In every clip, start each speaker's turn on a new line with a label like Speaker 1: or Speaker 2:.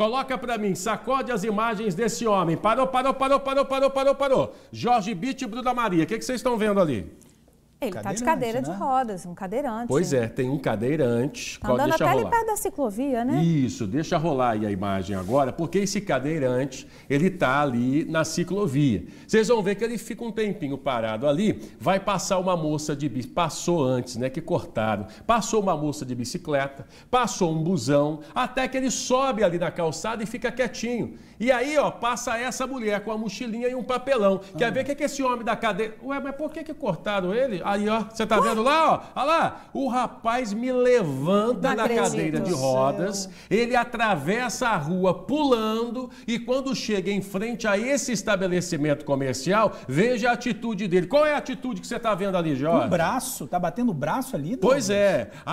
Speaker 1: Coloca para mim, sacode as imagens desse homem. Parou, parou, parou, parou, parou, parou, parou. Jorge Bitt e Bruna Maria, o que, que vocês estão vendo ali? Ele está de cadeira né? de rodas, um cadeirante. Pois é, tem um cadeirante. Tá andando deixa até rolar. ali perto da ciclovia, né? Isso, deixa rolar aí a imagem agora, porque esse cadeirante, ele está ali na ciclovia. Vocês vão ver que ele fica um tempinho parado ali, vai passar uma moça de bicicleta, passou antes, né, que cortaram. Passou uma moça de bicicleta, passou um busão, até que ele sobe ali na calçada e fica quietinho. E aí, ó, passa essa mulher com a mochilinha e um papelão. Ah. Quer ver o que, é que esse homem da cadeira... Ué, mas por que que cortaram ele? Aí, ó, você tá vendo lá, ó? Olha lá. O rapaz me levanta Não da acredito. cadeira de rodas, ele atravessa a rua pulando e quando chega em frente a esse estabelecimento comercial, veja a atitude dele. Qual é a atitude que você tá vendo ali, Jorge? O braço, tá batendo o braço ali? Pois é. A,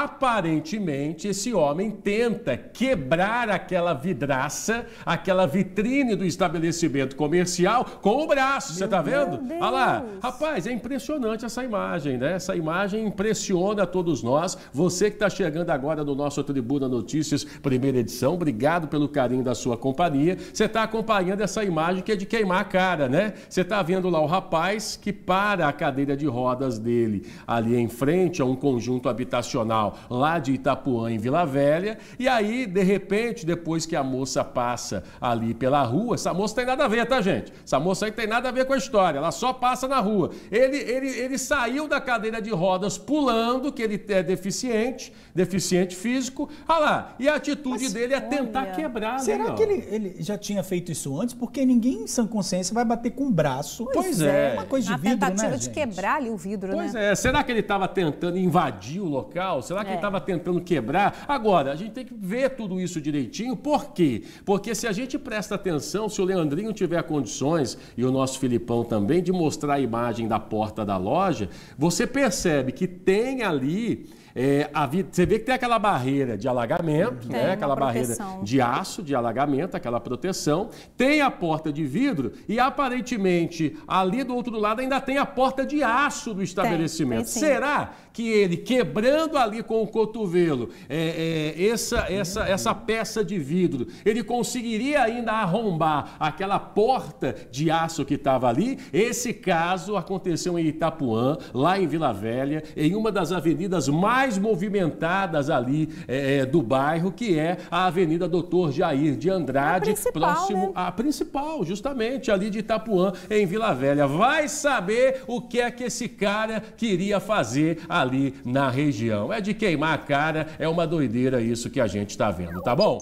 Speaker 1: a, aparentemente, esse homem tenta quebrar aquela vidraça, aquela vitrine do estabelecimento comercial com o braço, você tá vendo? Deus. Olha lá. Rapaz, é impressionante essa imagem, né? Essa imagem impressiona a todos nós. Você que está chegando agora no nosso Tribuna Notícias, primeira edição, obrigado pelo carinho da sua companhia. Você está acompanhando essa imagem que é de queimar a cara, né? Você está vendo lá o rapaz que para a cadeira de rodas dele ali em frente a um conjunto habitacional lá de Itapuã, em Vila Velha. E aí, de repente, depois que a moça passa ali pela rua, essa moça tem nada a ver, tá, gente? Essa moça aí tem nada a ver com a história, ela só passa na rua. Ele, ele, ele ele saiu da cadeira de rodas pulando, que ele é deficiente, deficiente físico. Olha ah lá, e a atitude Mas, dele é tentar quebrar. Né, Será que ele, ele, já tinha feito isso antes? Porque ninguém em sã consciência vai bater com o braço. Pois, pois é. é. Uma coisa de a vidro, tentativa né, de gente? quebrar ali o vidro, pois né? Pois é. Será que ele estava tentando invadir o local? Será que é. ele estava tentando quebrar? Agora, a gente tem que ver tudo isso direitinho. Por quê? Porque se a gente presta atenção, se o Leandrinho tiver condições, e o nosso Filipão também, de mostrar a imagem da porta da loja, loja, você percebe que tem ali. É, você vê que tem aquela barreira de alagamento, uhum. né? tem né? aquela proteção. barreira de aço, de alagamento, aquela proteção. Tem a porta de vidro e aparentemente ali do outro lado ainda tem a porta de aço do estabelecimento. Tem, tem, Será que ele quebrando ali com o cotovelo é, é, essa, essa, essa peça de vidro, ele conseguiria ainda arrombar aquela porta de aço que estava ali? Esse caso aconteceu em Itapuã lá em Vila Velha, em uma das avenidas mais movimentadas ali é, é do bairro, que é a Avenida Doutor Jair de Andrade, próximo né? à principal, justamente, ali de Itapuã, em Vila Velha. Vai saber o que é que esse cara queria fazer ali na região. É de queimar a cara, é uma doideira isso que a gente está vendo, tá bom?